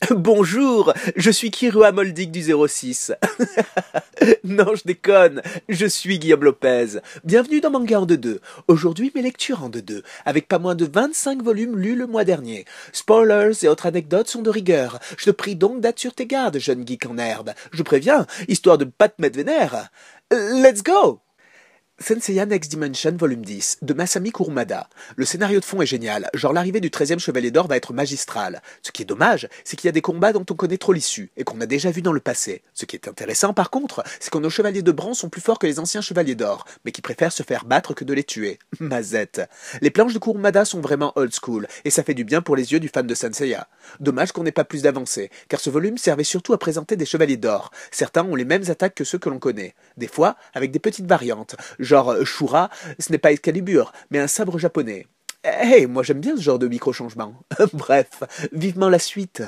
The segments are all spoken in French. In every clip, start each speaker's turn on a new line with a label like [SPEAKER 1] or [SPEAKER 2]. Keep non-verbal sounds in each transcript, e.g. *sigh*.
[SPEAKER 1] *laughs* Bonjour, je suis Kirua Moldic du 06. *laughs* non, je déconne, je suis Guillaume Lopez. Bienvenue dans Manga en 2-2. Aujourd'hui, mes lectures en 2-2, avec pas moins de 25 volumes lus le mois dernier. Spoilers et autres anecdotes sont de rigueur. Je te prie donc d'être sur tes gardes, jeune geek en herbe. Je préviens, histoire de pas te mettre vénère. Euh, let's go! Senseiya Next Dimension volume 10 de Masami Kurumada. Le scénario de fond est génial, genre l'arrivée du 13e chevalier d'or va être magistrale. Ce qui est dommage, c'est qu'il y a des combats dont on connaît trop l'issue et qu'on a déjà vu dans le passé. Ce qui est intéressant par contre, c'est que nos chevaliers de bronze sont plus forts que les anciens chevaliers d'or, mais qui préfèrent se faire battre que de les tuer. *laughs* Mazette. Les planches de Kurumada sont vraiment old school et ça fait du bien pour les yeux du fan de Senseiya. Dommage qu'on n'ait pas plus d'avancée, car ce volume servait surtout à présenter des chevaliers d'or. Certains ont les mêmes attaques que ceux que l'on connaît, des fois avec des petites variantes genre euh, Shura, ce n'est pas Excalibur, mais un sabre japonais. Eh, hey, moi j'aime bien ce genre de micro-changement. *laughs* Bref, vivement la suite.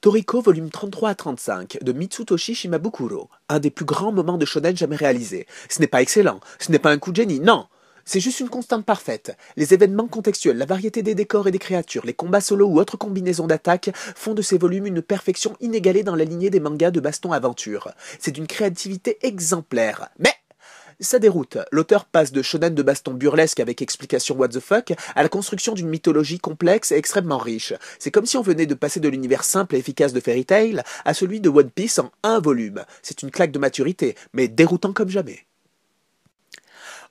[SPEAKER 1] Toriko volume 33 à 35 de Mitsutoshi Shimabukuro, un des plus grands moments de shonen jamais réalisés. Ce n'est pas excellent, ce n'est pas un coup de génie, non c'est juste une constante parfaite. Les événements contextuels, la variété des décors et des créatures, les combats solo ou autres combinaisons d'attaques font de ces volumes une perfection inégalée dans la lignée des mangas de baston aventure. C'est d'une créativité exemplaire. Mais ça déroute. L'auteur passe de shonen de baston burlesque avec explication what the fuck à la construction d'une mythologie complexe et extrêmement riche. C'est comme si on venait de passer de l'univers simple et efficace de Fairy Tail à celui de One Piece en un volume. C'est une claque de maturité, mais déroutant comme jamais.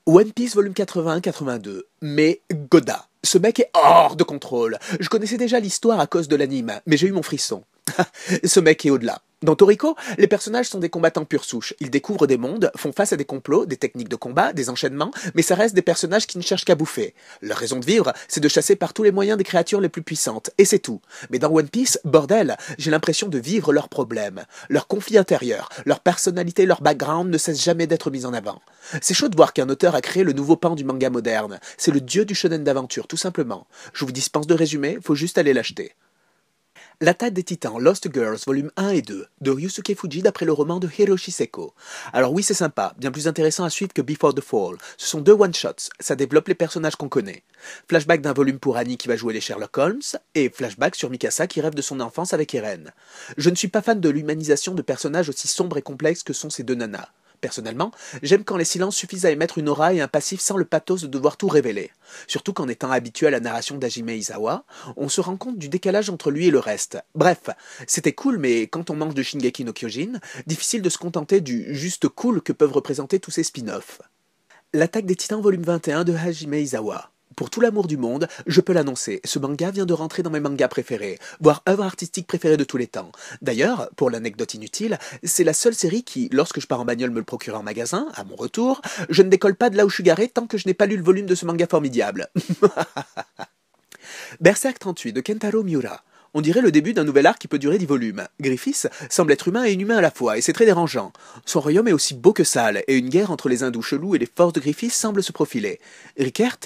[SPEAKER 1] One Piece volume 81-82, mais Goda. Ce mec est hors de contrôle. Je connaissais déjà l'histoire à cause de l'anime, mais j'ai eu mon frisson. *laughs* Ce mec est au-delà. Dans Toriko, les personnages sont des combattants pure souche. Ils découvrent des mondes, font face à des complots, des techniques de combat, des enchaînements, mais ça reste des personnages qui ne cherchent qu'à bouffer. Leur raison de vivre, c'est de chasser par tous les moyens des créatures les plus puissantes, et c'est tout. Mais dans One Piece, bordel, j'ai l'impression de vivre leurs problèmes. Leurs conflits intérieurs, leur personnalité, leur background ne cessent jamais d'être mis en avant. C'est chaud de voir qu'un auteur a créé le nouveau pan du manga moderne. C'est le dieu du shonen d'aventure, tout simplement. Je vous dispense de résumer, faut juste aller l'acheter. L'attaque des titans, Lost Girls, Volume 1 et 2, de Ryusuke Fuji d'après le roman de Hiroshi Seko. Alors oui, c'est sympa, bien plus intéressant à suivre que Before the Fall. Ce sont deux one-shots, ça développe les personnages qu'on connaît. Flashback d'un volume pour Annie qui va jouer les Sherlock Holmes, et flashback sur Mikasa qui rêve de son enfance avec Eren. Je ne suis pas fan de l'humanisation de personnages aussi sombres et complexes que sont ces deux nanas. Personnellement, j'aime quand les silences suffisent à émettre une aura et un passif sans le pathos de devoir tout révéler. Surtout qu'en étant habitué à la narration d'Hajime Izawa, on se rend compte du décalage entre lui et le reste. Bref, c'était cool, mais quand on mange de Shingeki no Kyojin, difficile de se contenter du juste cool que peuvent représenter tous ces spin-offs. L'attaque des titans volume 21 de Hajime Isawa. Pour tout l'amour du monde, je peux l'annoncer, ce manga vient de rentrer dans mes mangas préférés, voire œuvre artistique préférée de tous les temps. D'ailleurs, pour l'anecdote inutile, c'est la seule série qui, lorsque je pars en bagnole me le procurer en magasin, à mon retour, je ne décolle pas de là où je suis garé tant que je n'ai pas lu le volume de ce manga formidable. *laughs* Berserk 38 de Kentaro Miura. On dirait le début d'un nouvel art qui peut durer dix volumes. Griffith semble être humain et inhumain à la fois, et c'est très dérangeant. Son royaume est aussi beau que sale, et une guerre entre les hindous chelous et les forces de Griffith semble se profiler. Rickert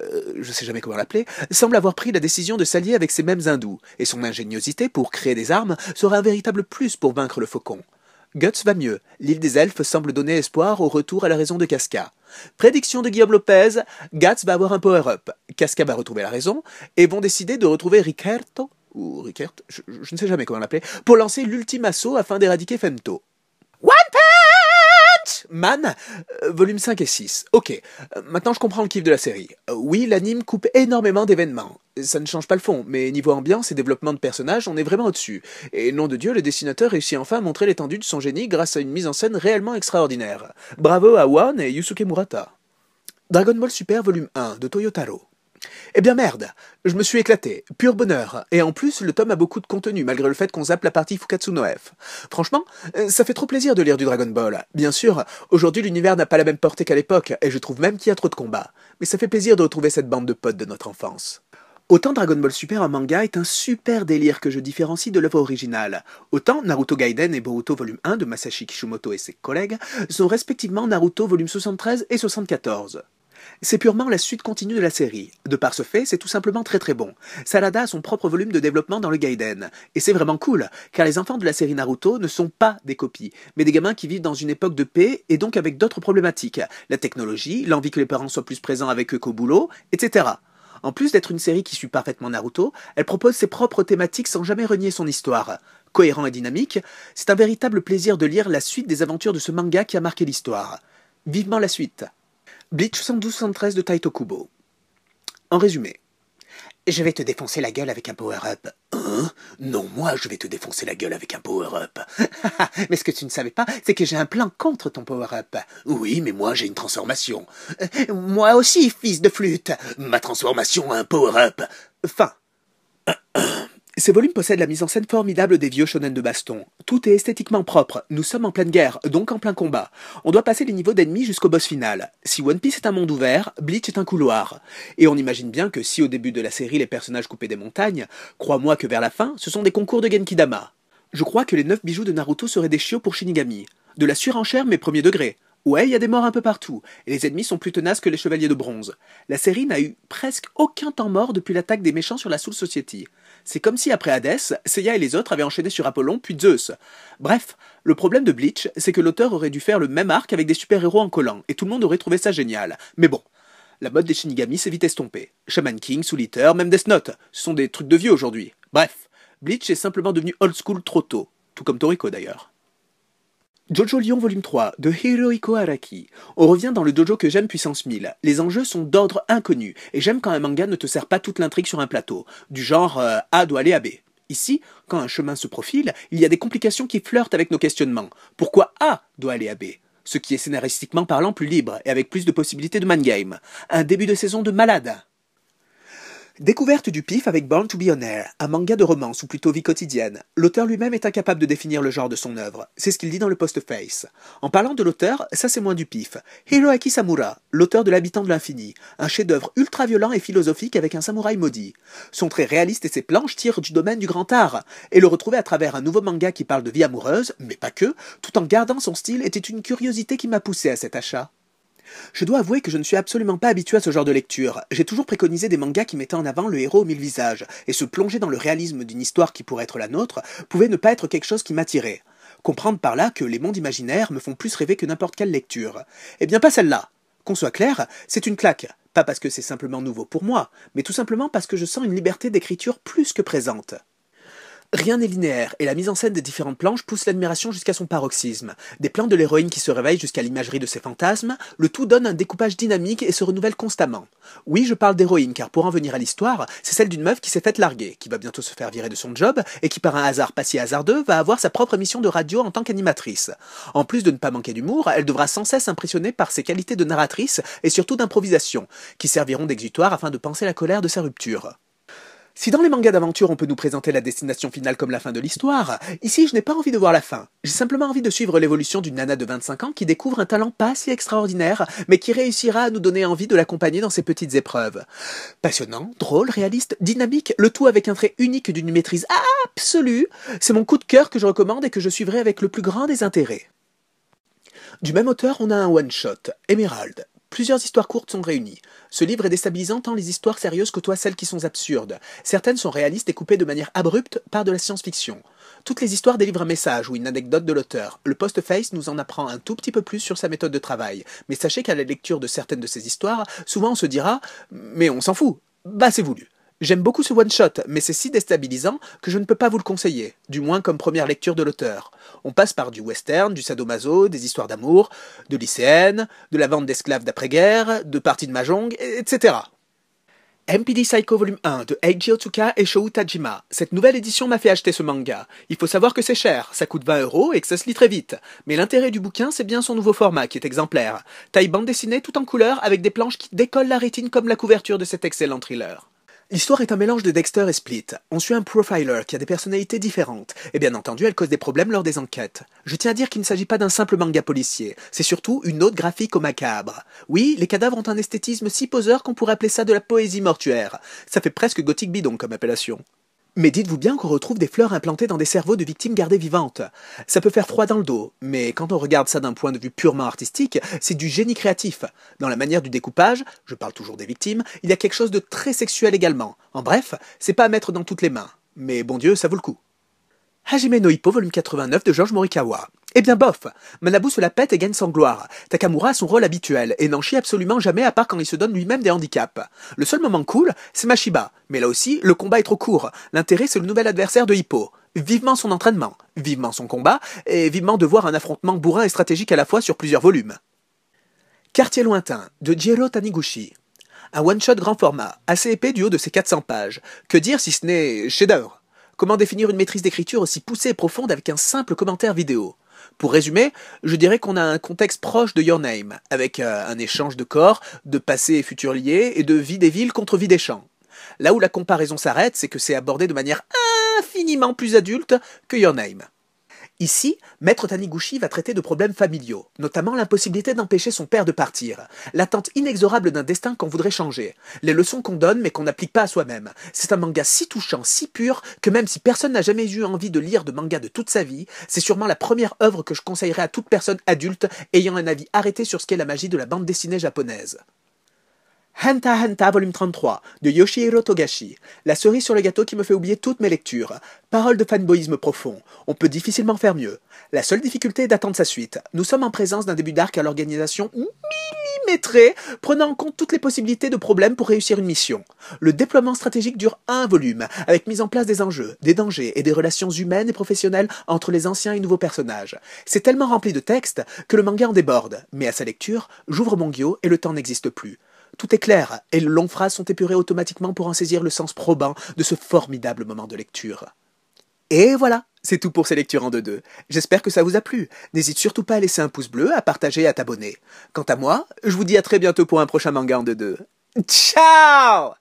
[SPEAKER 1] euh, je ne sais jamais comment l'appeler, semble avoir pris la décision de s'allier avec ces mêmes hindous, et son ingéniosité pour créer des armes sera un véritable plus pour vaincre le faucon. Guts va mieux, l'île des elfes semble donner espoir au retour à la raison de Casca. Prédiction de Guillaume Lopez, Guts va avoir un power-up, Casca va retrouver la raison, et vont décider de retrouver Ricerto ou Rickert, je, ne sais jamais comment l'appeler, pour lancer l'ultime assaut afin d'éradiquer Femto. Man, euh, volume 5 et 6. Ok, euh, maintenant je comprends le kiff de la série. Euh, oui, l'anime coupe énormément d'événements. Ça ne change pas le fond, mais niveau ambiance et développement de personnages, on est vraiment au-dessus. Et nom de Dieu, le dessinateur réussit enfin à montrer l'étendue de son génie grâce à une mise en scène réellement extraordinaire. Bravo à Wan et Yusuke Murata. Dragon Ball Super volume 1 de Toyotaro. Eh bien merde, je me suis éclaté, pur bonheur, et en plus le tome a beaucoup de contenu malgré le fait qu'on zappe la partie Fukatsu F. Franchement, euh, ça fait trop plaisir de lire du Dragon Ball. Bien sûr, aujourd'hui l'univers n'a pas la même portée qu'à l'époque, et je trouve même qu'il y a trop de combats, mais ça fait plaisir de retrouver cette bande de potes de notre enfance. Autant Dragon Ball Super en manga est un super délire que je différencie de l'œuvre originale, autant Naruto Gaiden et Boruto Volume 1 de Masashi Kishimoto et ses collègues sont respectivement Naruto Volume 73 et 74. C'est purement la suite continue de la série. De par ce fait, c'est tout simplement très très bon. Salada a son propre volume de développement dans le Gaiden. Et c'est vraiment cool, car les enfants de la série Naruto ne sont pas des copies, mais des gamins qui vivent dans une époque de paix et donc avec d'autres problématiques. La technologie, l'envie que les parents soient plus présents avec eux qu'au boulot, etc. En plus d'être une série qui suit parfaitement Naruto, elle propose ses propres thématiques sans jamais renier son histoire. Cohérent et dynamique, c'est un véritable plaisir de lire la suite des aventures de ce manga qui a marqué l'histoire. Vivement la suite Bleach 112 de Taito Kubo. En résumé, je vais te défoncer la gueule avec un power-up. Hein Non, moi, je vais te défoncer la gueule avec un power-up. *laughs* mais ce que tu ne savais pas, c'est que j'ai un plan contre ton power-up. Oui, mais moi, j'ai une transformation. Euh, moi aussi, fils de flûte. Ma transformation a un power-up. Fin. Ces volumes possèdent la mise en scène formidable des vieux shonen de baston. Tout est esthétiquement propre, nous sommes en pleine guerre, donc en plein combat. On doit passer les niveaux d'ennemis jusqu'au boss final. Si One Piece est un monde ouvert, Bleach est un couloir. Et on imagine bien que si au début de la série les personnages coupaient des montagnes, crois-moi que vers la fin, ce sont des concours de Genkidama. Je crois que les 9 bijoux de Naruto seraient des chiots pour Shinigami. De la surenchère mais premier degré. Ouais, il y a des morts un peu partout, et les ennemis sont plus tenaces que les chevaliers de bronze. La série n'a eu presque aucun temps mort depuis l'attaque des méchants sur la Soul Society. C'est comme si après Hades, Seiya et les autres avaient enchaîné sur Apollon puis Zeus. Bref, le problème de Bleach, c'est que l'auteur aurait dû faire le même arc avec des super-héros en collant, et tout le monde aurait trouvé ça génial. Mais bon, la mode des Shinigami s'est vite estompée. Shaman King, Soul Eater, même Death Note, ce sont des trucs de vieux aujourd'hui. Bref, Bleach est simplement devenu old school trop tôt, tout comme Toriko d'ailleurs. Jojo Lion volume 3 de Hirohiko Araki. On revient dans le dojo que j'aime puissance 1000. Les enjeux sont d'ordre inconnu et j'aime quand un manga ne te sert pas toute l'intrigue sur un plateau, du genre euh, A doit aller à B. Ici, quand un chemin se profile, il y a des complications qui flirtent avec nos questionnements. Pourquoi A doit aller à B Ce qui est scénaristiquement parlant plus libre et avec plus de possibilités de man game. Un début de saison de malade. Découverte du pif avec Born to be on Air, un manga de romance ou plutôt vie quotidienne. L'auteur lui-même est incapable de définir le genre de son œuvre. C'est ce qu'il dit dans le post-face. En parlant de l'auteur, ça c'est moins du pif. Hiroaki Samura, l'auteur de L'habitant de l'infini, un chef-d'œuvre ultra violent et philosophique avec un samouraï maudit. Son trait réaliste et ses planches tirent du domaine du grand art. Et le retrouver à travers un nouveau manga qui parle de vie amoureuse, mais pas que, tout en gardant son style était une curiosité qui m'a poussé à cet achat. Je dois avouer que je ne suis absolument pas habitué à ce genre de lecture. J'ai toujours préconisé des mangas qui mettaient en avant le héros aux mille visages, et se plonger dans le réalisme d'une histoire qui pourrait être la nôtre pouvait ne pas être quelque chose qui m'attirait. Comprendre par là que les mondes imaginaires me font plus rêver que n'importe quelle lecture. Eh bien pas celle-là. Qu'on soit clair, c'est une claque. Pas parce que c'est simplement nouveau pour moi, mais tout simplement parce que je sens une liberté d'écriture plus que présente. Rien n'est linéaire, et la mise en scène des différentes planches pousse l'admiration jusqu'à son paroxysme. Des plans de l'héroïne qui se réveille jusqu'à l'imagerie de ses fantasmes, le tout donne un découpage dynamique et se renouvelle constamment. Oui, je parle d'héroïne, car pour en venir à l'histoire, c'est celle d'une meuf qui s'est faite larguer, qui va bientôt se faire virer de son job, et qui par un hasard pas si hasardeux va avoir sa propre émission de radio en tant qu'animatrice. En plus de ne pas manquer d'humour, elle devra sans cesse impressionner par ses qualités de narratrice et surtout d'improvisation, qui serviront d'exutoire afin de penser la colère de sa rupture. Si dans les mangas d'aventure on peut nous présenter la destination finale comme la fin de l'histoire, ici je n'ai pas envie de voir la fin. J'ai simplement envie de suivre l'évolution d'une nana de 25 ans qui découvre un talent pas si extraordinaire, mais qui réussira à nous donner envie de l'accompagner dans ses petites épreuves. Passionnant, drôle, réaliste, dynamique, le tout avec un trait unique d'une maîtrise absolue, c'est mon coup de cœur que je recommande et que je suivrai avec le plus grand des intérêts. Du même auteur, on a un one-shot, Emerald. Plusieurs histoires courtes sont réunies. Ce livre est déstabilisant tant les histoires sérieuses que toi celles qui sont absurdes. Certaines sont réalistes et coupées de manière abrupte par de la science-fiction. Toutes les histoires délivrent un message ou une anecdote de l'auteur. Le post-face nous en apprend un tout petit peu plus sur sa méthode de travail. Mais sachez qu'à la lecture de certaines de ces histoires, souvent on se dira Mais on s'en fout, bah c'est voulu. J'aime beaucoup ce one-shot, mais c'est si déstabilisant que je ne peux pas vous le conseiller, du moins comme première lecture de l'auteur. On passe par du western, du sadomaso, des histoires d'amour, de lycéennes, de la vente d'esclaves d'après-guerre, de parties de mahjong, etc. MPD Psycho Volume 1 de Eiji Otsuka et Shou Tajima. Cette nouvelle édition m'a fait acheter ce manga. Il faut savoir que c'est cher, ça coûte 20 euros et que ça se lit très vite. Mais l'intérêt du bouquin, c'est bien son nouveau format qui est exemplaire. Taille bande dessinée tout en couleur avec des planches qui décollent la rétine comme la couverture de cet excellent thriller. L'histoire est un mélange de Dexter et Split. On suit un profiler qui a des personnalités différentes, et bien entendu, elle cause des problèmes lors des enquêtes. Je tiens à dire qu'il ne s'agit pas d'un simple manga policier, c'est surtout une autre graphique au macabre. Oui, les cadavres ont un esthétisme si poseur qu'on pourrait appeler ça de la poésie mortuaire. Ça fait presque gothique bidon comme appellation. Mais dites-vous bien qu'on retrouve des fleurs implantées dans des cerveaux de victimes gardées vivantes. Ça peut faire froid dans le dos, mais quand on regarde ça d'un point de vue purement artistique, c'est du génie créatif. Dans la manière du découpage, je parle toujours des victimes, il y a quelque chose de très sexuel également. En bref, c'est pas à mettre dans toutes les mains. Mais bon Dieu, ça vaut le coup. Hajime no Hippo, volume 89 de Georges Morikawa. Eh bien bof Manabu se la pète et gagne sans gloire. Takamura a son rôle habituel et n'en chie absolument jamais à part quand il se donne lui-même des handicaps. Le seul moment cool, c'est Mashiba. Mais là aussi, le combat est trop court. L'intérêt, c'est le nouvel adversaire de Hippo. Vivement son entraînement, vivement son combat, et vivement de voir un affrontement bourrin et stratégique à la fois sur plusieurs volumes. Quartier lointain, de Jiro Taniguchi. Un one-shot grand format, assez épais du haut de ses 400 pages. Que dire si ce n'est chef-d'œuvre Comment définir une maîtrise d'écriture aussi poussée et profonde avec un simple commentaire vidéo pour résumer, je dirais qu'on a un contexte proche de Your Name, avec euh, un échange de corps, de passé et futur liés, et de vie des villes contre vie des champs. Là où la comparaison s'arrête, c'est que c'est abordé de manière infiniment plus adulte que Your Name. Ici, maître Taniguchi va traiter de problèmes familiaux, notamment l'impossibilité d'empêcher son père de partir, l'attente inexorable d'un destin qu'on voudrait changer, les leçons qu'on donne mais qu'on n'applique pas à soi-même. C'est un manga si touchant, si pur, que même si personne n'a jamais eu envie de lire de manga de toute sa vie, c'est sûrement la première œuvre que je conseillerais à toute personne adulte ayant un avis arrêté sur ce qu'est la magie de la bande dessinée japonaise. Henta Henta, volume 33, de Yoshihiro Togashi. La cerise sur le gâteau qui me fait oublier toutes mes lectures. Parole de fanboyisme profond. On peut difficilement faire mieux. La seule difficulté est d'attendre sa suite. Nous sommes en présence d'un début d'arc à l'organisation millimétrée, prenant en compte toutes les possibilités de problèmes pour réussir une mission. Le déploiement stratégique dure un volume, avec mise en place des enjeux, des dangers et des relations humaines et professionnelles entre les anciens et nouveaux personnages. C'est tellement rempli de textes que le manga en déborde. Mais à sa lecture, j'ouvre mon guio et le temps n'existe plus. Tout est clair, et les longues phrases sont épurées automatiquement pour en saisir le sens probant de ce formidable moment de lecture. Et voilà, c'est tout pour ces lectures en deux deux. J'espère que ça vous a plu. N'hésite surtout pas à laisser un pouce bleu, à partager et à t'abonner. Quant à moi, je vous dis à très bientôt pour un prochain manga en deux deux. Ciao